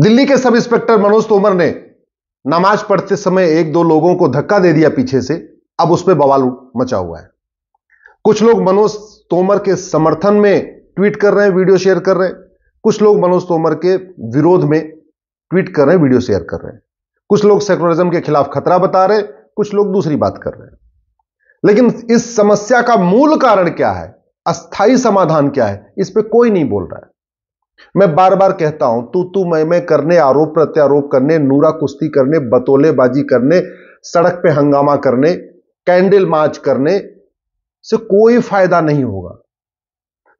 दिल्ली के sub inspector Manoj Tomar ने नमाज पढ़ते समय एक दो लोगों को धक्का दे दिया पीछे से अब उस पर बवाल मचा हुआ है कुछ लोग मनोज तोमर के समर्थन में ट्वीट कर रहे हैं वीडियो शेयर कर रहे हैं कुछ लोग मनोज तोमर के विरोध में ट्वीट कर रहे हैं वीडियो शेयर कर रहे हैं कुछ लोग सेकुलरिज्म के खिलाफ खतरा बता रहे हैं कुछ लोग दूसरी बात कर रहे हैं लेकिन इस समस्या का मूल कारण क्या है अस्थाई समाधान क्या है इस पर कोई नहीं बोल रहा है मैं बार बार कहता हूं तू तू मैं मैं करने आरोप प्रत्यारोप करने नूरा कुश्ती करने बतोलेबाजी करने सड़क पे हंगामा करने कैंडल मार्च करने से कोई फायदा नहीं होगा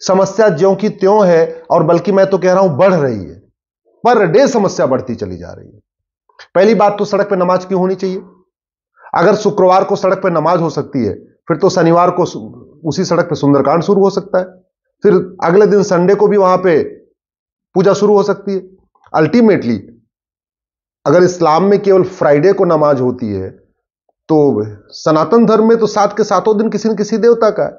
समस्या ज्यो की त्यों है और बल्कि मैं तो कह रहा हूं बढ़ रही है पर डे समस्या बढ़ती चली जा रही है पहली बात तो सड़क पर नमाज क्यों होनी चाहिए अगर शुक्रवार को सड़क पर नमाज हो सकती है फिर तो शनिवार को उसी सड़क पर सुंदरकांड शुरू हो सकता है फिर अगले दिन संडे को भी वहां पर पूजा शुरू हो सकती है अल्टीमेटली अगर इस्लाम में केवल फ्राइडे को नमाज होती है तो सनातन धर्म में तो सात के सातों दिन किसी न किसी देवता का है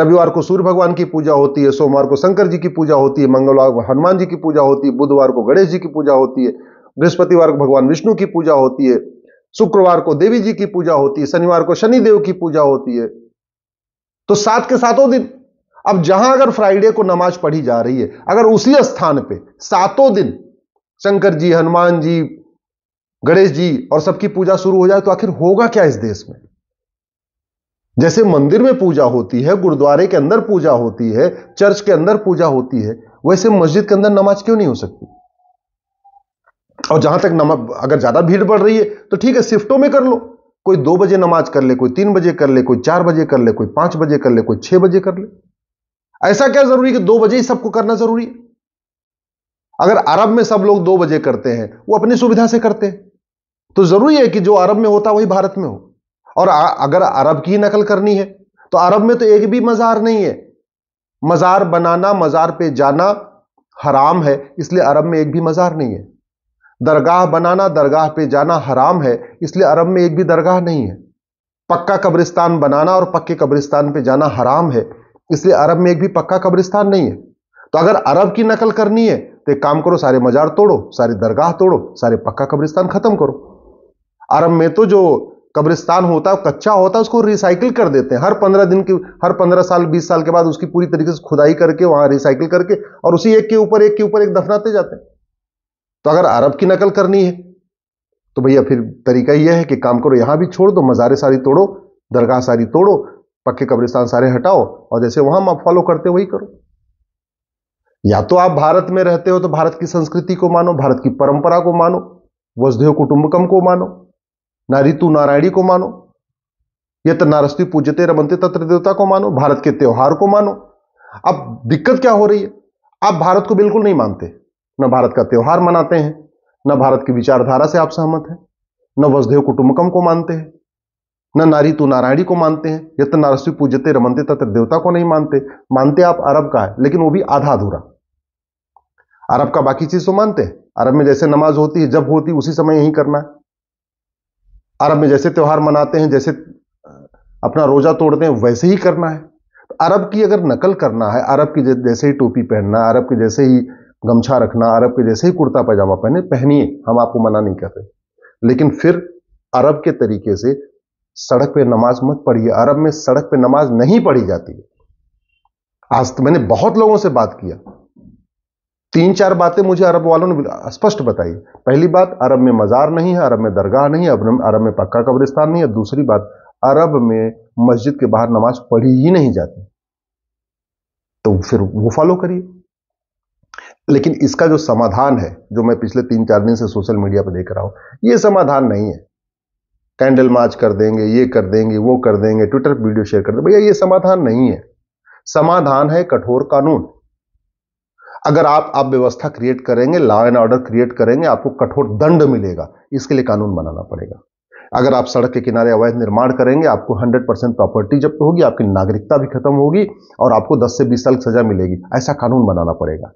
रविवार को सूर्य भगवान की पूजा होती है सोमवार को शंकर जी की पूजा होती है मंगलवार को हनुमान जी की पूजा होती है बुधवार को गणेश जी की पूजा होती है बृहस्पतिवार को भगवान विष्णु की पूजा होती है शुक्रवार को देवी जी की पूजा होती है शनिवार को शनिदेव की पूजा होती है तो सात के सातों दिन अब जहां अगर फ्राइडे को नमाज पढ़ी जा रही है अगर उसी स्थान पे सातों दिन शंकर जी हनुमान जी गणेश जी और सबकी पूजा शुरू हो जाए तो आखिर होगा क्या इस देश में जैसे मंदिर में पूजा होती है गुरुद्वारे के अंदर पूजा होती है चर्च के अंदर पूजा होती है वैसे मस्जिद के अंदर नमाज क्यों नहीं हो सकती और जहां तक नमाज अगर ज्यादा भीड़ बढ़ रही है तो ठीक है शिफ्टों में कर लो कोई दो बजे नमाज कर ले कोई तीन बजे कर ले कोई चार बजे कर ले कोई पांच बजे कर ले कोई छह बजे कर ले ऐसा क्या जरूरी कि दो बजे ही सबको करना जरूरी है अगर अरब में सब लोग दो बजे करते हैं वो अपनी सुविधा से करते हैं तो जरूरी है कि जो अरब में होता वही भारत में हो और अगर अरब की नकल करनी है तो अरब में तो एक भी मजार नहीं है मजार बनाना मजार पे जाना हराम है इसलिए अरब में एक भी मजार नहीं है दरगाह बनाना दरगाह पे जाना हराम है इसलिए अरब में एक भी दरगाह नहीं है पक्का कब्रिस्तान बनाना और पक्के कब्रिस्तान पे जाना हराम है इसलिए अरब में एक भी पक्का कब्रिस्तान नहीं है तो अगर अरब की नकल करनी है तो एक काम करो सारे मजार तोड़ो सारे दरगाह तोड़ो सारे पक्का कब्रिस्तान खत्म करो अरब में तो जो कब्रिस्तान होता है कच्चा होता है उसको रिसाइकिल कर देते हैं हर पंद्रह दिन की हर पंद्रह साल बीस साल के बाद उसकी पूरी तरीके से खुदाई करके वहां रिसाइकिल करके और उसी एक के ऊपर एक के ऊपर एक दफनाते जाते हैं तो अगर अरब की नकल करनी है तो भैया फिर तरीका यह है कि काम करो यहां भी छोड़ दो मज़ारे सारी तोड़ो दरगाह सारी तोड़ो पक्के कब्रिस्तान सारे हटाओ और जैसे वहां फॉलो करते वही करो या तो आप भारत में रहते हो तो भारत की संस्कृति को मानो भारत की परंपरा को मानो वसुदेव कुटुंबकम को मानो ना ऋतु नारायणी को मानो तो नारस्ती पूजते रमनते तत्र देवता को मानो भारत के त्यौहार को मानो अब दिक्कत क्या हो रही है आप भारत को बिल्कुल नहीं मानते न भारत का त्यौहार मनाते हैं न भारत की विचारधारा से आप सहमत हैं न वसुदेव कुटुंबकम को मानते हैं ना नारी तो नारायणी को मानते हैं यत्र नारस्वी पूजते रमनते तथा देवता को नहीं मानते मानते आप अरब का है लेकिन वो भी आधा अधूरा अरब का बाकी चीज तो मानते हैं अरब में जैसे नमाज होती है जब होती उसी समय यही करना है अरब में जैसे त्यौहार मनाते हैं जैसे अपना रोजा तोड़ते हैं वैसे ही करना है तो अरब की अगर नकल करना है अरब की जैसे ही टोपी पहनना अरब के जैसे ही गमछा रखना अरब के जैसे ही कुर्ता पैजामा पहने पहनिए हम आपको मना नहीं कर रहे लेकिन फिर अरब के तरीके से सड़क पे नमाज मत पढ़िए अरब में सड़क पे नमाज नहीं पढ़ी जाती है आज तो मैंने बहुत लोगों से बात किया तीन चार बातें मुझे अरब वालों ने स्पष्ट बताई पहली बात अरब में मज़ार नहीं है अरब में दरगाह नहीं है अरब में पक्का कब्रिस्तान नहीं है दूसरी बात अरब में मस्जिद के बाहर नमाज पढ़ी ही नहीं जाती तो फिर वो फॉलो करिए लेकिन इसका जो समाधान है जो मैं पिछले तीन चार दिन से सोशल मीडिया पर देख रहा हूं ये समाधान नहीं है कैंडल मार्च कर देंगे ये कर देंगे वो कर देंगे ट्विटर वीडियो शेयर कर देंगे भैया ये समाधान नहीं है समाधान है कठोर कानून अगर आप आप व्यवस्था क्रिएट करेंगे लॉ एंड ऑर्डर क्रिएट करेंगे आपको कठोर दंड मिलेगा इसके लिए कानून बनाना पड़ेगा अगर आप सड़क के किनारे अवैध निर्माण करेंगे आपको 100 परसेंट प्रॉपर्टी जब्त होगी आपकी नागरिकता भी खत्म होगी और आपको 10 से 20 साल की सजा मिलेगी ऐसा कानून बनाना पड़ेगा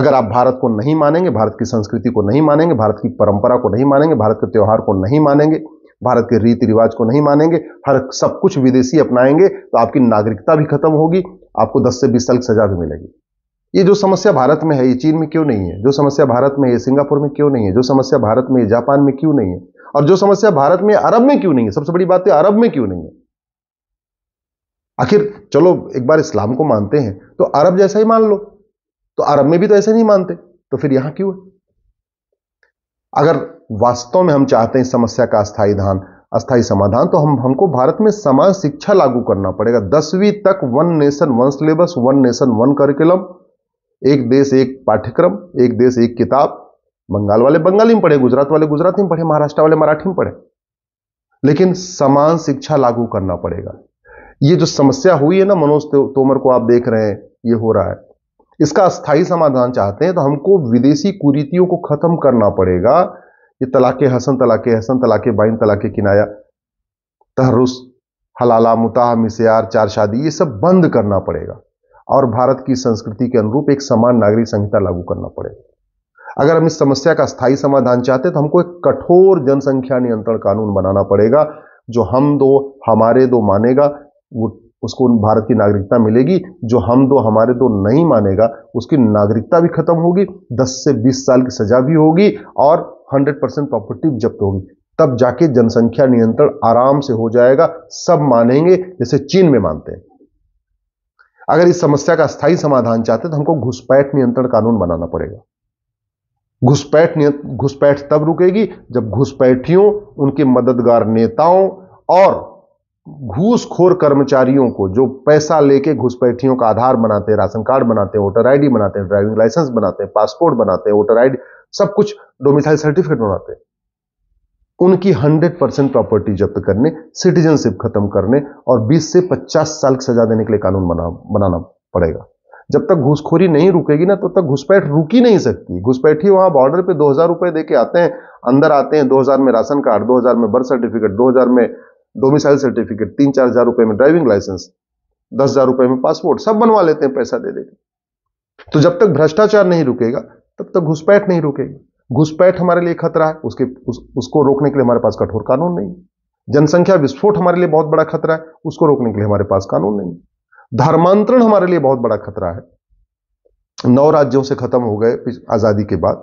अगर आप भारत को नहीं मानेंगे भारत की संस्कृति को नहीं मानेंगे भारत की परंपरा को नहीं मानेंगे भारत के त्यौहार को नहीं मानेंगे भारत के रीति रिवाज को नहीं मानेंगे हर सब कुछ विदेशी अपनाएंगे तो आपकी नागरिकता भी खत्म होगी आपको 10 से 20 साल की सजा भी मिलेगी ये जो समस्या भारत में है ये चीन में क्यों नहीं है जो समस्या भारत में है सिंगापुर में क्यों नहीं है जो समस्या भारत में जापान में क्यों नहीं है और जो समस्या भारत में अरब में क्यों नहीं है सबसे बड़ी बात है अरब में क्यों नहीं है आखिर चलो एक बार इस्लाम को मानते हैं तो अरब जैसा ही मान लो तो अरब में भी तो ऐसे नहीं मानते तो फिर यहां क्यों है अगर वास्तव में हम चाहते हैं समस्या का स्थायी धान अस्थायी समाधान तो हम हमको भारत में समान शिक्षा लागू करना पड़ेगा दसवीं तक one nation one syllabus one nation one curriculum एक देश एक पाठ्यक्रम एक देश एक किताब बंगाल वाले बंगाली में पढ़े गुजरात वाले गुजराती में पढ़े महाराष्ट्र वाले मराठी में पढ़े लेकिन समान शिक्षा लागू करना पड़ेगा ये जो समस्या हुई है ना मनोज तो, तोमर को आप देख रहे हैं ये हो रहा है इसका स्थायी समाधान चाहते हैं तो हमको विदेशी कुरीतियों को खत्म करना पड़ेगा कि तलाक हसन तलाक हसन तलाक बाइन तलाक किनाया तहरुस हलाला मुताह मिसार चार शादी ये सब बंद करना पड़ेगा और भारत की संस्कृति के अनुरूप एक समान नागरिक संहिता लागू करना पड़ेगा अगर हम इस समस्या का स्थायी समाधान चाहते तो हमको एक कठोर जनसंख्या नियंत्रण कानून बनाना पड़ेगा जो हम दो हमारे दो मानेगा वो उसको भारत की नागरिकता मिलेगी जो हम दो हमारे दो नहीं मानेगा उसकी नागरिकता भी खत्म होगी 10 से 20 साल की सजा भी होगी और 100 परसेंट प्रॉपर्टी जब्त होगी तब जाके जनसंख्या नियंत्रण आराम से हो जाएगा सब मानेंगे जैसे चीन में मानते हैं अगर इस समस्या का स्थायी समाधान चाहते तो हमको घुसपैठ नियंत्रण कानून बनाना पड़ेगा घुसपैठ घुसपैठ तब रुकेगी जब घुसपैठियों उनके मददगार नेताओं और घूसखोर कर्मचारियों को जो पैसा लेके घुसपैठियों का आधार बनाते हैं राशन कार्ड बनाते हैं वोटर आईडी बनाते हैं ड्राइविंग लाइसेंस बनाते हैं पासपोर्ट बनाते हैं वोटर आईडी सब कुछ डोमिसाइल सर्टिफिकेट बनाते हैं उनकी 100 परसेंट प्रॉपर्टी जब्त करने सिटीजनशिप खत्म करने और 20 से 50 साल की सजा देने के लिए कानून बना बनाना पड़ेगा जब तक घुसखोरी नहीं रुकेगी ना तब तो तक घुसपैठ रुक ही नहीं सकती घुसपैठी वहां बॉर्डर पे दो हजार रुपए देके आते हैं अंदर आते हैं दो हजार में राशन कार्ड दो हजार में बर्थ सर्टिफिकेट दो हजार में डोमिसाइल सर्टिफिकेट तीन चार हजार रुपए में ड्राइविंग लाइसेंस दस हजार रुपए में पासपोर्ट सब बनवा लेते हैं पैसा दे देके तो जब तक भ्रष्टाचार नहीं रुकेगा तब तक घुसपैठ नहीं रुकेगी घुसपैठ हमारे लिए खतरा है उसके उस, उसको रोकने के लिए हमारे पास कठोर कानून नहीं जनसंख्या विस्फोट हमारे लिए बहुत बड़ा खतरा है उसको रोकने के लिए हमारे पास कानून नहीं धर्मांतरण हमारे लिए बहुत बड़ा खतरा है नौ राज्यों से खत्म हो गए आजादी के बाद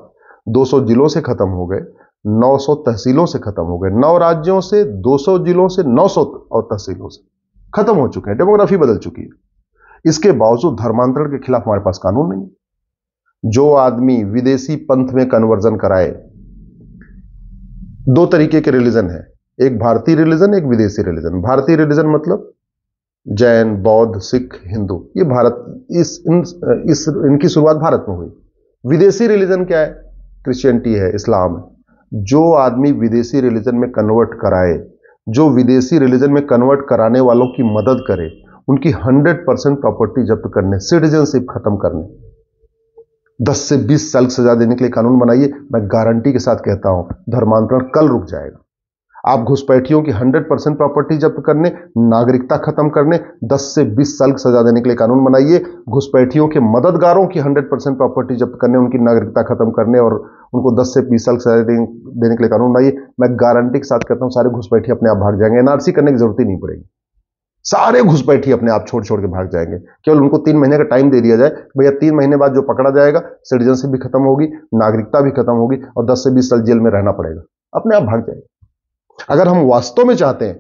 200 जिलों से खत्म हो गए 900 तहसीलों से खत्म हो गए नौ राज्यों से 200 जिलों से 900 और तहसीलों से खत्म हो चुके हैं डेमोग्राफी बदल चुकी है इसके बावजूद धर्मांतरण के खिलाफ हमारे पास कानून नहीं जो आदमी विदेशी पंथ में कन्वर्जन कराए दो तरीके के रिलीजन है एक भारतीय रिलीजन एक विदेशी रिलीजन भारतीय रिलीजन मतलब जैन बौद्ध सिख हिंदू ये भारत इस इन इस इनकी शुरुआत भारत में हुई विदेशी रिलीजन क्या है क्रिश्चियनिटी है इस्लाम है जो आदमी विदेशी रिलीजन में कन्वर्ट कराए जो विदेशी रिलीजन में कन्वर्ट कराने वालों की मदद करे उनकी 100 परसेंट प्रॉपर्टी जब्त करने सिटीजनशिप खत्म करने 10 से 20 साल की सजा देने के लिए कानून बनाइए मैं गारंटी के साथ कहता हूं धर्मांतरण कल रुक जाएगा आप घुसपैठियों की 100 परसेंट प्रॉपर्टी जब्त करने नागरिकता खत्म करने 10 से 20 साल की सजा देने के लिए कानून बनाइए घुसपैठियों के मददगारों की 100 परसेंट प्रॉपर्टी जब्त करने उनकी नागरिकता खत्म करने और उनको 10 से 20 साल की सजा देने के लिए कानून बनाइए मैं गारंटी के साथ कहता हूं सारे घुसपैठी अपने आप भाग जाएंगे एनआरसी करने की जरूरत ही नहीं पड़ेगी सारे घुसपैठी अपने आप छोड़ छोड़ के भाग जाएंगे केवल उनको तीन महीने का टाइम दे दिया जाए भैया तीन महीने बाद जो पकड़ा जाएगा सिटीजनशिप भी खत्म होगी नागरिकता भी खत्म होगी और दस से बीस साल जेल में रहना पड़ेगा अपने आप भाग जाएंगे अगर हम वास्तव में चाहते हैं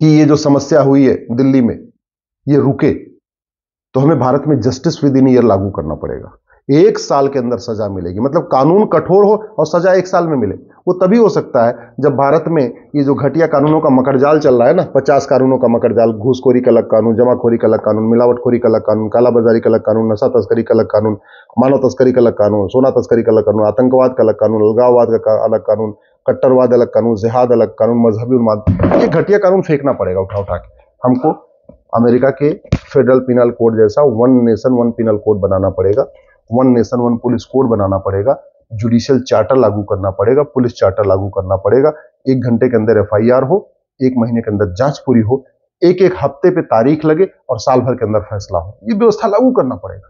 कि ये जो समस्या हुई है दिल्ली में ये रुके तो हमें भारत में जस्टिस विद इन ईयर लागू करना पड़ेगा एक साल के अंदर सजा मिलेगी मतलब कानून कठोर हो और सजा एक साल में मिले वो तभी हो सकता है जब भारत में ये जो घटिया कानूनों का मकरजाल चल रहा है ना पचास कानूनों का मकरजाल घूसखोरी का अलग कानून जमाखोरी का अलग कानून मिलावटखोरी का अलग कानून कालाबाजारी का अलग कानून नशा तस्करी का अलग कानून मानव तस्करी का अलग कानून सोना तस्करी का अलग कानून आतंकवाद का अलग कानून अलगाववाद का अलग कानून कट्टरवाद अलग कानून जिहाद अलग कानून मजहबी उन्माद ये घटिया कानून फेंकना पड़ेगा उठा उठा के हमको अमेरिका के फेडरल पिनल कोड जैसा one nation one penal code बनाना पड़ेगा one nation one police code बनाना पड़ेगा जुडिशियल चार्टर लागू करना पड़ेगा पुलिस चार्टर लागू करना पड़ेगा एक घंटे के अंदर एफ हो एक महीने के अंदर जांच पूरी हो एक एक हफ्ते पे तारीख लगे और साल भर के अंदर फैसला हो ये व्यवस्था लागू करना पड़ेगा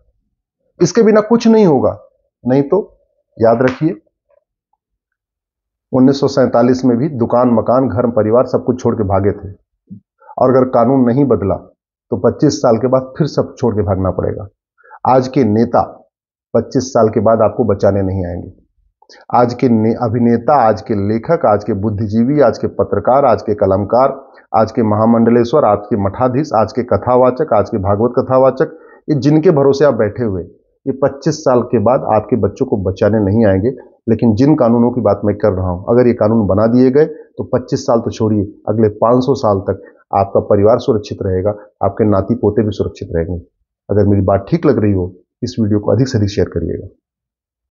इसके बिना कुछ नहीं होगा नहीं तो याद रखिए उन्नीस में भी दुकान मकान घर परिवार सब कुछ छोड़ के भागे थे और अगर कानून नहीं बदला तो 25 साल के बाद फिर सब छोड़ के भागना पड़ेगा आज के नेता 25 साल के बाद आपको बचाने नहीं आएंगे आज के अभिनेता आज के लेखक आज के बुद्धिजीवी आज के पत्रकार आज के कलमकार आज के महामंडलेश्वर आज के मठाधीश आज के कथावाचक आज के भागवत कथावाचक ये जिनके भरोसे आप बैठे हुए ये 25 साल के बाद आपके बच्चों को बचाने नहीं आएंगे लेकिन जिन कानूनों की बात मैं कर रहा हूँ अगर ये कानून बना दिए गए तो 25 साल तो छोड़िए अगले 500 साल तक आपका परिवार सुरक्षित रहेगा आपके नाती पोते भी सुरक्षित रहेंगे अगर मेरी बात ठीक लग रही हो इस वीडियो को अधिक से अधिक शेयर करिएगा